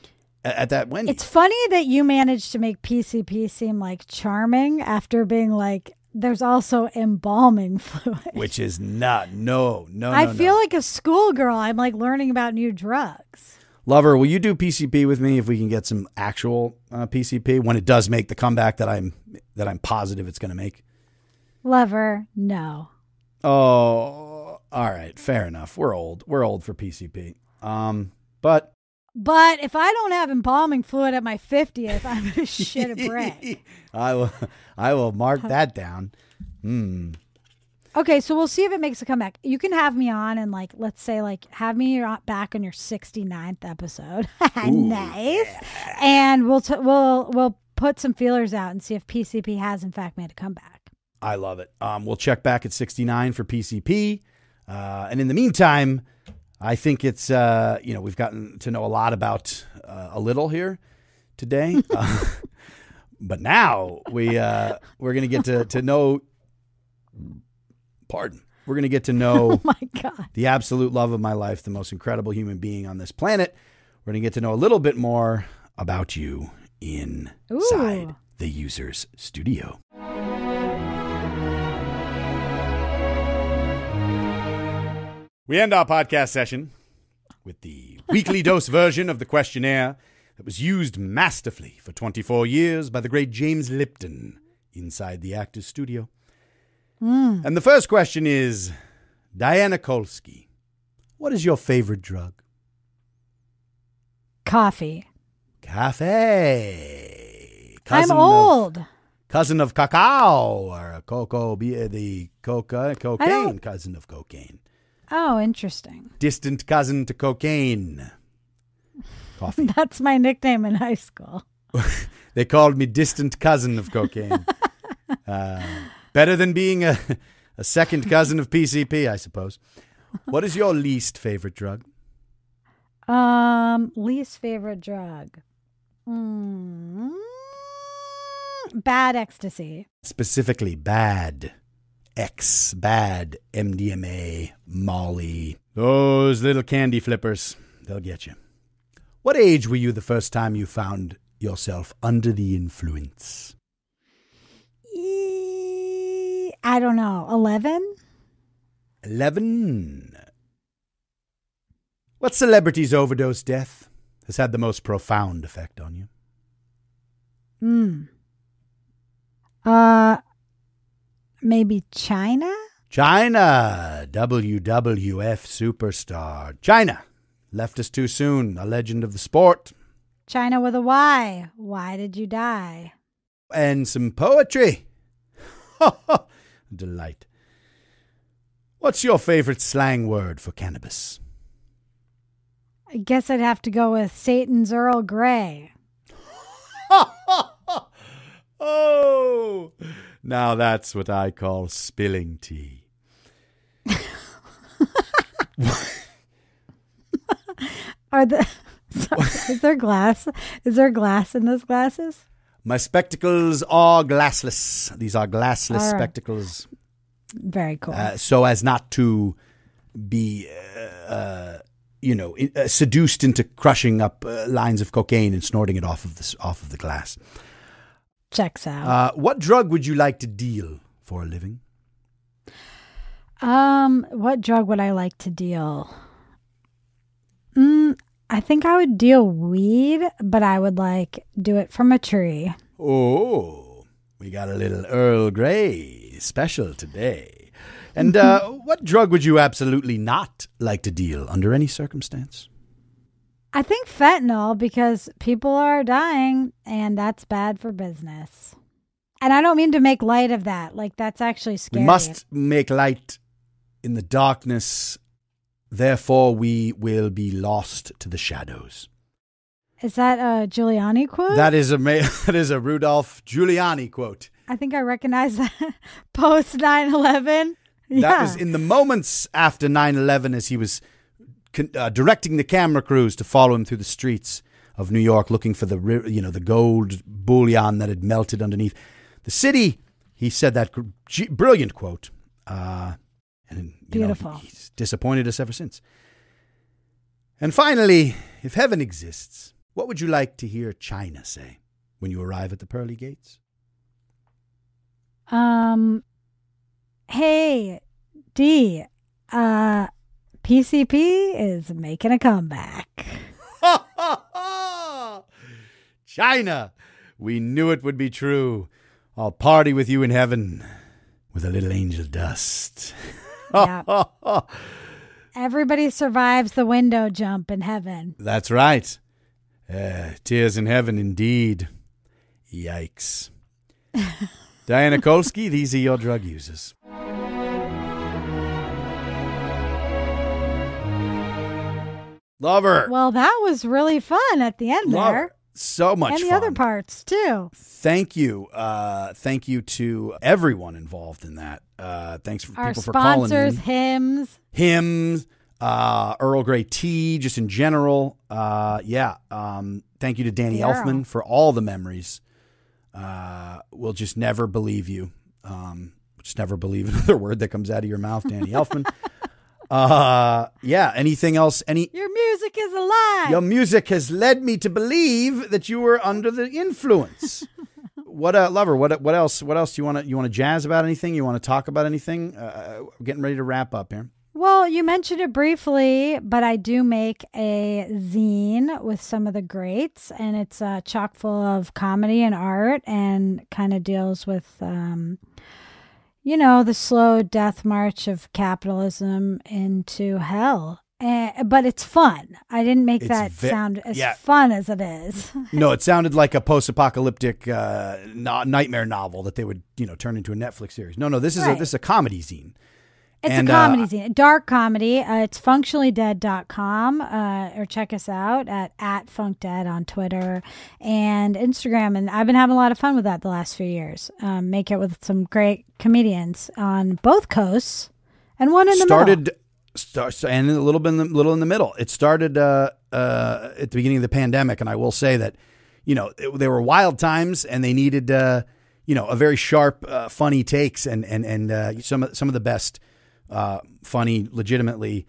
at that Wendy's. It's funny that you managed to make PCP seem like charming after being like, there's also embalming fluid, which is not no no. I no, feel no. like a schoolgirl. I'm like learning about new drugs. Lover, will you do PCP with me if we can get some actual uh, PCP when it does make the comeback that I'm that I'm positive it's going to make? Lover, no. Oh, all right, fair enough. We're old. We're old for PCP. Um, but but if I don't have embalming fluid at my 50th, I'm a shit a brick. I will I will mark that down. Hmm. Okay, so we'll see if it makes a comeback. You can have me on and like let's say like have me back on your 69th episode. nice. And we'll t- we'll we'll put some feelers out and see if PCP has in fact made a comeback. I love it. Um, we'll check back at 69 for PCP. Uh, and in the meantime, I think it's uh, you know we've gotten to know a lot about uh, a little here today, uh, but now we uh, we're gonna get to to know. Pardon. We're gonna get to know oh my God. the absolute love of my life, the most incredible human being on this planet. We're gonna get to know a little bit more about you inside Ooh. the user's studio. We end our podcast session with the weekly dose version of the questionnaire that was used masterfully for 24 years by the great James Lipton inside the actor's studio. Mm. And the first question is Diana Kolsky, what is your favorite drug? Coffee. Cafe. Cousin I'm old. Of, cousin of cacao or cocoa, the coca, cocaine cousin of cocaine. Oh, interesting. Distant cousin to cocaine. Coffee. That's my nickname in high school. they called me distant cousin of cocaine. uh, better than being a, a second cousin of PCP, I suppose. What is your least favorite drug? Um, least favorite drug. Mm, bad ecstasy. Specifically, bad. X, bad, MDMA, Molly, those little candy flippers, they'll get you. What age were you the first time you found yourself under the influence? Eh, I don't know, 11? 11. What celebrity's overdose death has had the most profound effect on you? Hmm. Uh, Maybe China? China, WWF superstar. China, left us too soon, a legend of the sport. China with a Y, why did you die? And some poetry. Delight. What's your favorite slang word for cannabis? I guess I'd have to go with Satan's Earl Grey. oh! Now that's what I call spilling tea. Are the sorry, is there glass? Is there glass in those glasses? My spectacles are glassless. These are glassless right. spectacles. Very cool. Uh, so as not to be, uh, uh, you know, uh, seduced into crushing up uh, lines of cocaine and snorting it off of this off of the glass. Checks out. Uh, what drug would you like to deal for a living? Um, what drug would I like to deal? Mm, I think I would deal weed, but I would like do it from a tree. Oh, we got a little Earl Grey special today. And uh, what drug would you absolutely not like to deal under any circumstance? I think fentanyl because people are dying and that's bad for business. And I don't mean to make light of that. Like that's actually scary. We must make light in the darkness. Therefore, we will be lost to the shadows. Is that a Giuliani quote? That is a that is a Rudolph Giuliani quote. I think I recognize that post 9/11. Yeah. That was in the moments after 9/11 as he was con- uh, directing the camera crews to follow him through the streets of New York, looking for the you know the gold bullion that had melted underneath the city. He said that g- brilliant quote, uh, and beautiful. Know, he's disappointed us ever since. And finally, if heaven exists, what would you like to hear China say when you arrive at the pearly gates? Um, hey, D, uh, PCP is making a comeback. China! We knew it would be true. I'll party with you in heaven with a little angel dust. Everybody survives the window jump in heaven. That's right. Uh, tears in heaven, indeed. Yikes. Diana Kolsky, these are your drug users. Love her. Well, that was really fun at the end Love there. Her. So much and the fun. other parts too. Thank you, uh, thank you to everyone involved in that. Uh, thanks for Our people for calling in. hymns, hymns, uh, Earl Grey tea, just in general. Uh, yeah, um, thank you to Danny Elfman for all the memories. Uh, we'll just never believe you. Um, just never believe another word that comes out of your mouth, Danny Elfman uh, yeah. Anything else? Any? Your music is alive. Your music has led me to believe that you were under the influence. what a uh, lover? What what else? What else do you want to you want to jazz about? Anything you want to talk about? Anything? Uh, uh, getting ready to wrap up here. Well, you mentioned it briefly, but I do make a zine with some of the greats, and it's uh, chock full of comedy and art, and kind of deals with. Um, you know, the slow death march of capitalism into hell. Uh, but it's fun. I didn't make it's that vi- sound as yeah. fun as it is. no, it sounded like a post-apocalyptic uh, no- nightmare novel that they would, you know, turn into a Netflix series. No, no, this is right. a this is a comedy zine. It's and, uh, a comedy uh, scene, dark comedy. Uh, it's functionallydead.com uh, or check us out at, at funkdead on Twitter and Instagram. And I've been having a lot of fun with that the last few years. Um, make it with some great comedians on both coasts and one in the started, middle. and a little bit in the, little in the middle. It started uh, uh, at the beginning of the pandemic. And I will say that, you know, it, they were wild times and they needed, uh, you know, a very sharp, uh, funny takes and, and, and uh, some, some of the best uh, funny, legitimately.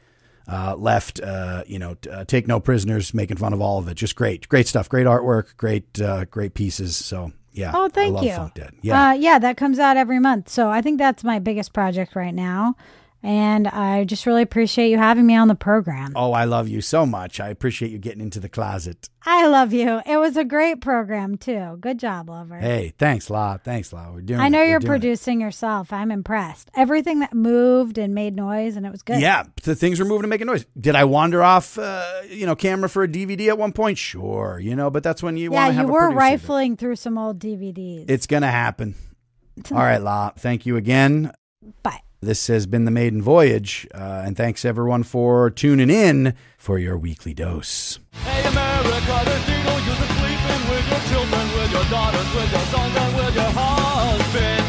Uh, left, uh, you know, uh, take no prisoners, making fun of all of it. Just great, great stuff, great artwork, great, uh, great pieces. So yeah. Oh, thank you. Yeah, uh, yeah, that comes out every month. So I think that's my biggest project right now. And I just really appreciate you having me on the program. Oh, I love you so much. I appreciate you getting into the closet. I love you. It was a great program, too. Good job, Lover. Hey, thanks, lot. Thanks, lot. We're doing I know it. you're producing it. yourself. I'm impressed. Everything that moved and made noise, and it was good. Yeah, the things were moving and making noise. Did I wander off, uh, you know, camera for a DVD at one point? Sure, you know, but that's when you yeah, you were rifling through some old DVDs. It's going to happen. All right, La. Thank you again. Bye. This has been the maiden voyage, uh, and thanks everyone for tuning in for your weekly dose. Hey America, there's sleeping with your children, with your daughters, with your sons, and with your husband.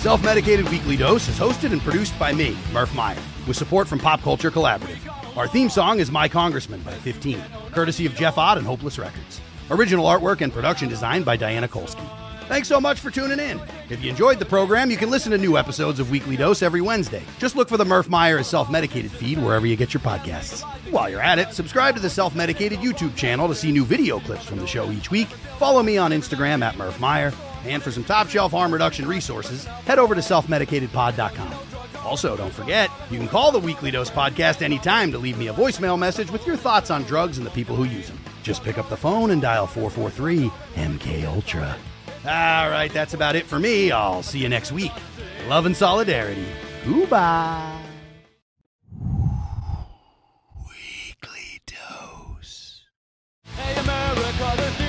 Self Medicated Weekly Dose is hosted and produced by me, Murph Meyer, with support from Pop Culture Collaborative. Our theme song is My Congressman by 15, courtesy of Jeff Odd and Hopeless Records. Original artwork and production design by Diana Kolsky. Thanks so much for tuning in. If you enjoyed the program, you can listen to new episodes of Weekly Dose every Wednesday. Just look for the Murph Meyer is Self Medicated feed wherever you get your podcasts. While you're at it, subscribe to the Self Medicated YouTube channel to see new video clips from the show each week. Follow me on Instagram at Murph Meyer. And for some top shelf harm reduction resources, head over to selfmedicatedpod.com. Also, don't forget, you can call the Weekly Dose podcast anytime to leave me a voicemail message with your thoughts on drugs and the people who use them. Just pick up the phone and dial 443 MK Ultra. All right, that's about it for me. I'll see you next week. Love and solidarity. Goodbye. Weekly Dose. Hey, America,